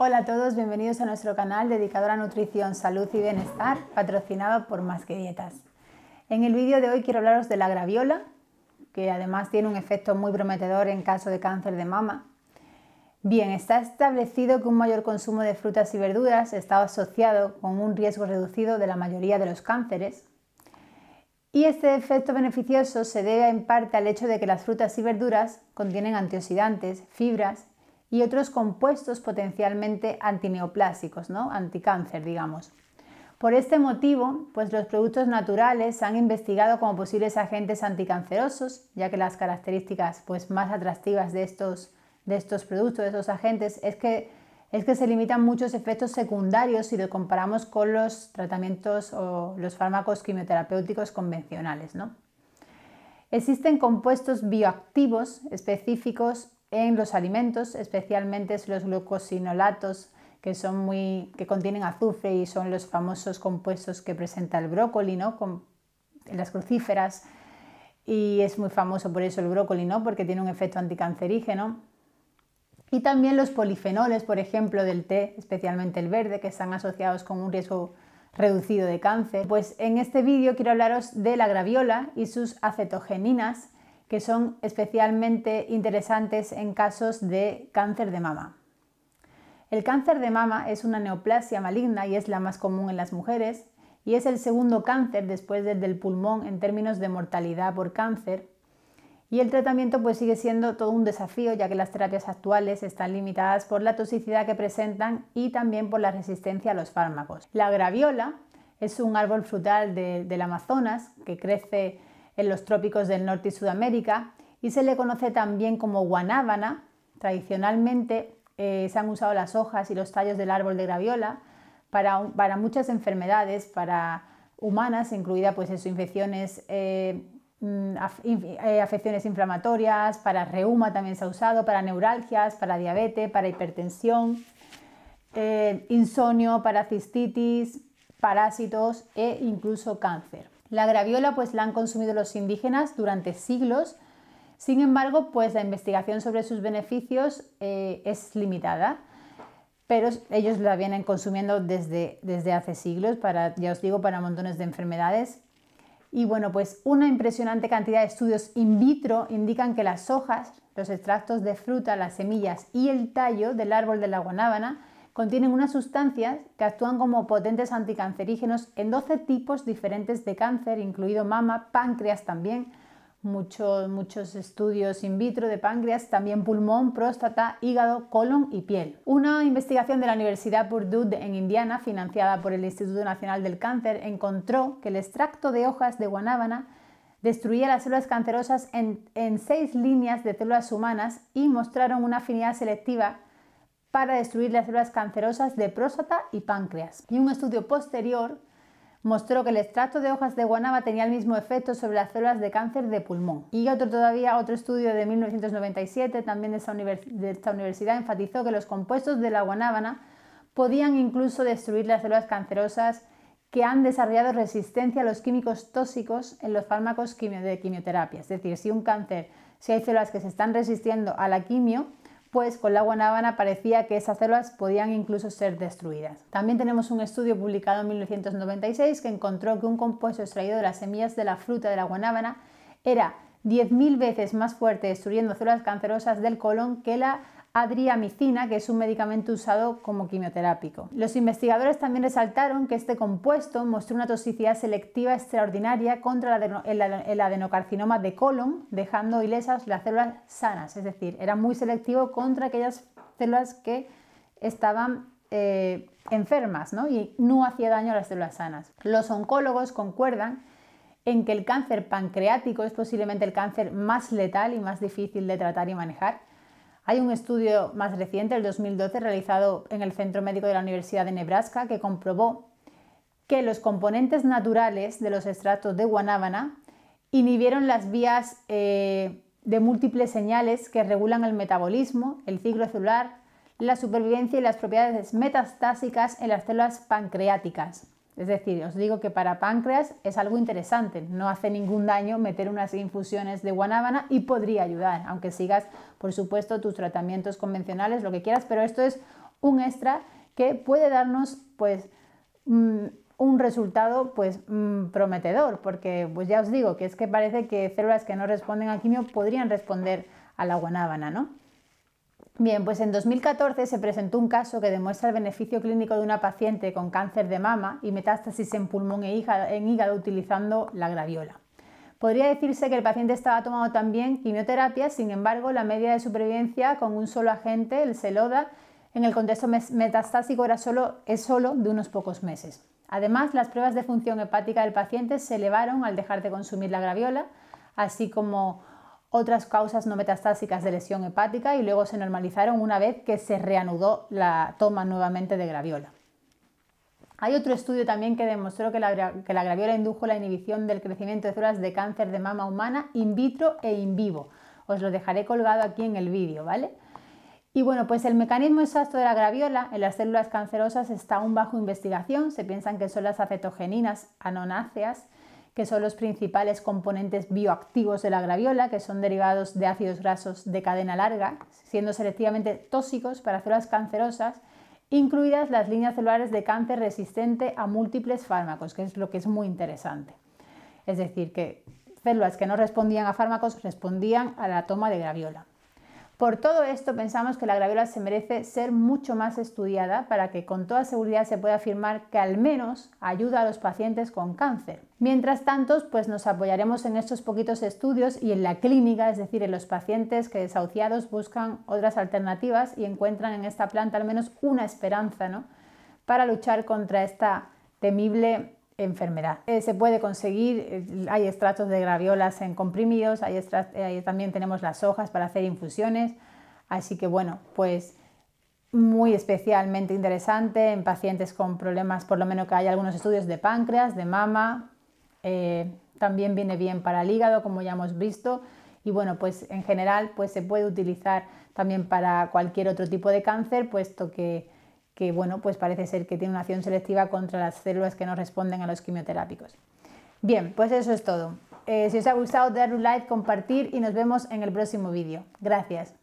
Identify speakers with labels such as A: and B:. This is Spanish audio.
A: Hola a todos, bienvenidos a nuestro canal dedicado a nutrición, salud y bienestar, patrocinado por Más que Dietas. En el vídeo de hoy quiero hablaros de la graviola, que además tiene un efecto muy prometedor en caso de cáncer de mama. Bien, está establecido que un mayor consumo de frutas y verduras está asociado con un riesgo reducido de la mayoría de los cánceres. Y este efecto beneficioso se debe en parte al hecho de que las frutas y verduras contienen antioxidantes, fibras y otros compuestos potencialmente antineoplásicos, ¿no? anticáncer, digamos. Por este motivo, pues los productos naturales se han investigado como posibles agentes anticancerosos, ya que las características pues, más atractivas de estos, de estos productos, de estos agentes, es que, es que se limitan muchos efectos secundarios si lo comparamos con los tratamientos o los fármacos quimioterapéuticos convencionales. ¿no? Existen compuestos bioactivos específicos en los alimentos, especialmente los glucosinolatos que, son muy, que contienen azufre y son los famosos compuestos que presenta el brócoli, ¿no? Con las crucíferas. Y es muy famoso por eso el brócoli, ¿no? Porque tiene un efecto anticancerígeno. Y también los polifenoles, por ejemplo, del té, especialmente el verde, que están asociados con un riesgo reducido de cáncer. Pues en este vídeo quiero hablaros de la graviola y sus acetogeninas, que son especialmente interesantes en casos de cáncer de mama. El cáncer de mama es una neoplasia maligna y es la más común en las mujeres y es el segundo cáncer después del pulmón en términos de mortalidad por cáncer. Y el tratamiento pues sigue siendo todo un desafío ya que las terapias actuales están limitadas por la toxicidad que presentan y también por la resistencia a los fármacos. La graviola es un árbol frutal del Amazonas que crece en los trópicos del norte y Sudamérica y se le conoce también como guanábana. Tradicionalmente eh, se han usado las hojas y los tallos del árbol de graviola para, muchas enfermedades, para humanas, incluida pues infecciones, eh, mm, eh, afecciones inflamatorias, para reuma también se ha usado, para neuralgias, para diabetes, para hipertensión, insomnio, para cistitis, parásitos e incluso cáncer. La graviola pues la han consumido los indígenas durante siglos, sin embargo pues la investigación sobre sus beneficios eh, es limitada, pero ellos la vienen consumiendo desde, desde hace siglos, para, ya os digo, para montones de enfermedades. Y bueno, pues una impresionante cantidad de estudios in vitro indican que las hojas, los extractos de fruta, las semillas y el tallo del árbol de la guanábana contienen unas sustancias que actúan como potentes anticancerígenos en 12 tipos diferentes de cáncer, incluido mama, páncreas también, muchos, estudios in vitro de páncreas, también pulmón, próstata, hígado, colon y piel. Una investigación de la Universidad Purdue en Indiana, financiada por el Instituto Nacional del Cáncer, encontró que el extracto de hojas de guanábana destruía las células cancerosas en, en seis líneas de células humanas y mostraron una afinidad selectiva para destruir las células cancerosas de próstata y páncreas. Y un estudio posterior mostró que el extracto de hojas de guanaba tenía el mismo efecto sobre las células de cáncer de pulmón. Y otro todavía, otro estudio de 1997, también de esta, universidad, enfatizó que los compuestos de la guanábana podían incluso destruir las células cancerosas que han desarrollado resistencia a los químicos tóxicos en los fármacos de quimioterapia. Es decir, si un cáncer, si hay células que se están resistiendo a la quimio, pues con la guanábana parecía que esas células podían incluso ser destruidas. También tenemos un estudio publicado en 1996 que encontró que un compuesto extraído de las semillas de la fruta de la guanábana era 10.000 veces más fuerte destruyendo células cancerosas del colon que la adriamicina, que es un medicamento usado como quimioterápico. Los investigadores también resaltaron que este compuesto mostró una toxicidad selectiva extraordinaria contra el adenocarcinoma de colon, dejando ilesas las células sanas, es decir, era muy selectivo contra aquellas células que estaban eh, enfermas y no hacía daño a las células sanas. Los oncólogos concuerdan en que el cáncer pancreático es posiblemente el cáncer más letal y más difícil de tratar y manejar, hay un estudio más reciente, el 2012, realizado en el Centro Médico de la Universidad de Nebraska, que comprobó que los componentes naturales de los extractos de guanábana inhibieron las vías eh, de múltiples señales que regulan el metabolismo, el ciclo celular, la supervivencia y las propiedades metastásicas en las células pancreáticas. Es decir, os digo que para páncreas es algo interesante, no hace ningún daño meter unas infusiones de guanábana y podría ayudar, aunque sigas, por supuesto, tus tratamientos convencionales, lo que quieras, pero esto es un extra que puede darnos, pues, mm, un resultado pues mm, prometedor, porque pues ya os digo que es que parece que células que no responden al quimio podrían responder a la guanábana, ¿no? Bien, pues en 2014 se presentó un caso que demuestra el beneficio clínico de una paciente con cáncer de mama y metástasis en pulmón e hígado utilizando la graviola. Podría decirse que el paciente estaba tomando también quimioterapia, sin embargo, la media de supervivencia con un solo agente, el Celoda, en el contexto metastásico era es solo de unos pocos meses. Además, las pruebas de función hepática del paciente se elevaron al dejar de consumir la graviola, así como otras causas no metastásicas de lesión hepática y luego se normalizaron una vez que se reanudó la toma nuevamente de graviola. Hay otro estudio también que demostró que la, graviola indujo la inhibición del crecimiento de células de cáncer de mama humana in vitro e in vivo. Os lo dejaré colgado aquí en el vídeo, ¿vale? Y bueno, pues el mecanismo exacto de la graviola en las células cancerosas está aún bajo investigación. Se piensan que son las acetogeninas anonáceas que son los principales componentes bioactivos de la graviola, que son derivados de ácidos grasos de cadena larga, siendo selectivamente tóxicos para células cancerosas, incluidas las líneas celulares de cáncer resistente a múltiples fármacos, que es lo que es muy interesante. Es decir, que células que no respondían a fármacos respondían a la toma de graviola. Por todo esto pensamos que la graviola se merece ser mucho más estudiada para que con toda seguridad se pueda afirmar que al menos ayuda a los pacientes con cáncer. Mientras tanto, pues nos apoyaremos en estos poquitos estudios y en la clínica, es decir, en los pacientes que desahuciados buscan otras alternativas y encuentran en esta planta al menos una esperanza, ¿no? Para luchar contra esta temible enfermedad. Eh, se puede conseguir, eh, hay extractos de graviolas en comprimidos, eh, también tenemos las hojas para hacer infusiones, así que bueno, pues muy especialmente interesante en pacientes con problemas, por lo menos que hay algunos estudios de páncreas, de mama, también viene bien para el hígado, como ya hemos visto, y bueno, pues en general pues se puede utilizar también para cualquier otro tipo de cáncer, puesto que que bueno, pues parece ser que tiene una acción selectiva contra las células que no responden a los quimioterápicos. Bien, pues eso es todo. Eh, si os ha gustado, dadle un like, compartir y nos vemos en el próximo vídeo. Gracias.